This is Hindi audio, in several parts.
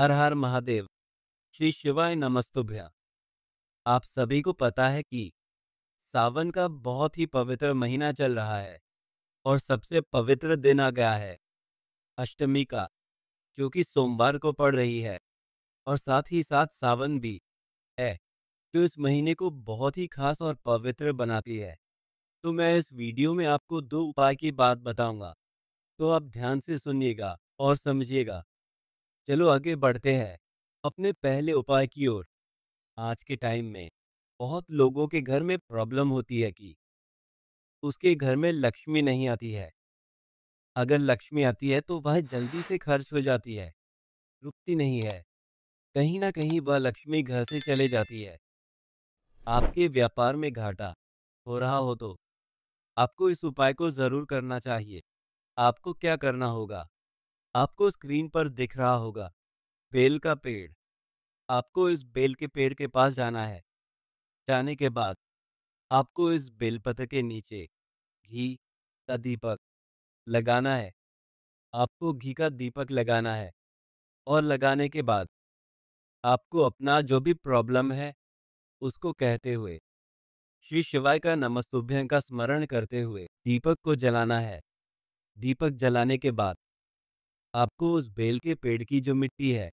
हर हर महादेव श्री शिवाय नमस्तुभ्या आप सभी को पता है कि सावन का बहुत ही पवित्र महीना चल रहा है और सबसे पवित्र दिन आ गया है अष्टमी का जो कि सोमवार को पड़ रही है और साथ ही साथ सावन भी है जो इस महीने को बहुत ही खास और पवित्र बनाती है तो मैं इस वीडियो में आपको दो उपाय की बात बताऊंगा तो आप ध्यान से सुनिएगा और समझिएगा चलो आगे बढ़ते हैं अपने पहले उपाय की ओर आज के टाइम में बहुत लोगों के घर में प्रॉब्लम होती है कि उसके घर में लक्ष्मी नहीं आती है अगर लक्ष्मी आती है तो वह जल्दी से खर्च हो जाती है रुकती नहीं है कहीं ना कहीं वह लक्ष्मी घर से चले जाती है आपके व्यापार में घाटा हो रहा हो तो आपको इस उपाय को जरूर करना चाहिए आपको क्या करना होगा आपको स्क्रीन पर दिख रहा होगा बेल का पेड़ आपको इस बेल के पेड़ के पास जाना है जाने के बाद आपको इस बेल के नीचे घी का दीपक लगाना है आपको घी का दीपक लगाना है और लगाने के बाद आपको अपना जो भी प्रॉब्लम है उसको कहते हुए श्री शिवाय का नमस्तुभ्यं का स्मरण करते हुए दीपक को जलाना है दीपक जलाने के बाद आपको उस बेल के पेड़ की जो मिट्टी है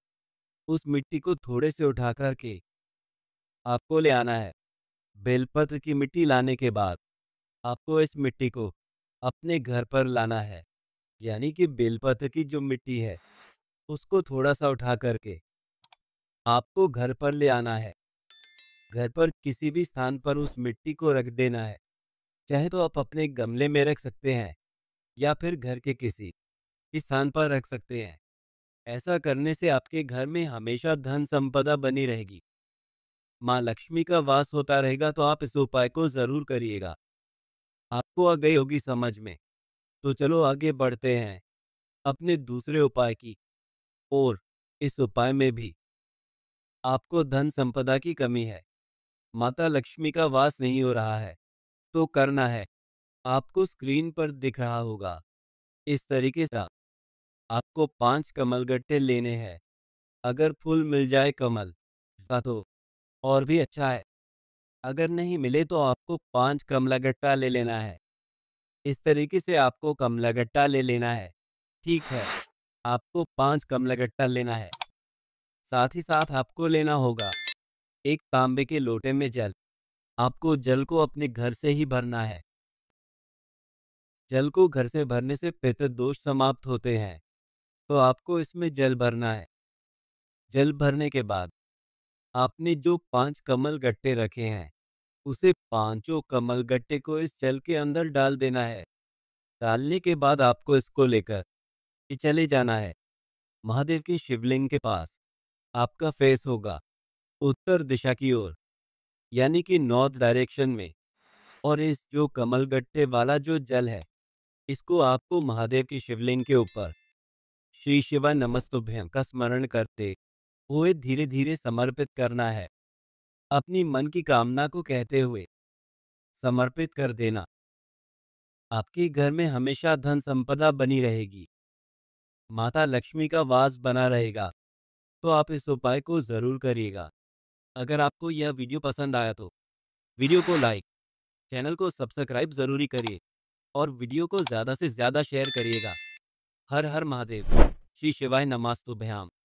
उस मिट्टी को थोड़े से उठा करके आपको ले आना है बेलपत्र की मिट्टी लाने के बाद आपको इस मिट्टी को अपने घर पर लाना है यानी कि बेलपत्र की जो मिट्टी है उसको थोड़ा सा उठा करके आपको घर पर ले आना है घर पर किसी भी स्थान पर उस मिट्टी को रख देना है चाहे तो आप अपने गमले में रख सकते हैं या फिर घर के किसी स्थान पर रख सकते हैं ऐसा करने से आपके घर में हमेशा धन संपदा बनी रहेगी माँ लक्ष्मी का वास होता रहेगा तो आप इस उपाय को जरूर करिएगा आपको आ गई होगी समझ में तो चलो आगे बढ़ते हैं अपने दूसरे उपाय की और इस उपाय में भी आपको धन संपदा की कमी है माता लक्ष्मी का वास नहीं हो रहा है तो करना है आपको स्क्रीन पर दिख रहा होगा इस तरीके से आपको पांच कमल गट्टे लेने हैं अगर फूल मिल जाए कमल का तो और भी अच्छा है अगर नहीं मिले तो आपको पांच कमला गट्टा ले लेना है इस तरीके से आपको कमला गट्टा ले लेना है ठीक है आपको पांच कमला गट्टा लेना है साथ ही साथ आपको लेना होगा एक तांबे के लोटे में जल आपको जल को अपने घर से ही भरना है जल को घर से भरने से पितृदोष दोष समाप्त होते हैं तो आपको इसमें जल भरना है जल भरने के बाद आपने जो पांच कमल गट्टे रखे हैं उसे पांचों कमल गट्टे को इस जल के अंदर डाल देना है डालने के बाद आपको इसको लेकर चले जाना है महादेव के शिवलिंग के पास आपका फेस होगा उत्तर दिशा की ओर यानी कि नॉर्थ डायरेक्शन में और इस जो कमल गट्टे वाला जो जल है इसको आपको महादेव के शिवलिंग के ऊपर श्री शिवा नमस्तुभ्यम का स्मरण करते हुए धीरे धीरे समर्पित करना है अपनी मन की कामना को कहते हुए समर्पित कर देना आपके घर में हमेशा धन संपदा बनी रहेगी माता लक्ष्मी का वास बना रहेगा तो आप इस उपाय को ज़रूर करिएगा अगर आपको यह वीडियो पसंद आया तो वीडियो को लाइक चैनल को सब्सक्राइब ज़रूरी करिए और वीडियो को ज़्यादा से ज़्यादा शेयर करिएगा हर हर महादेव श्री शिवाय नमास्तुभ्याम तो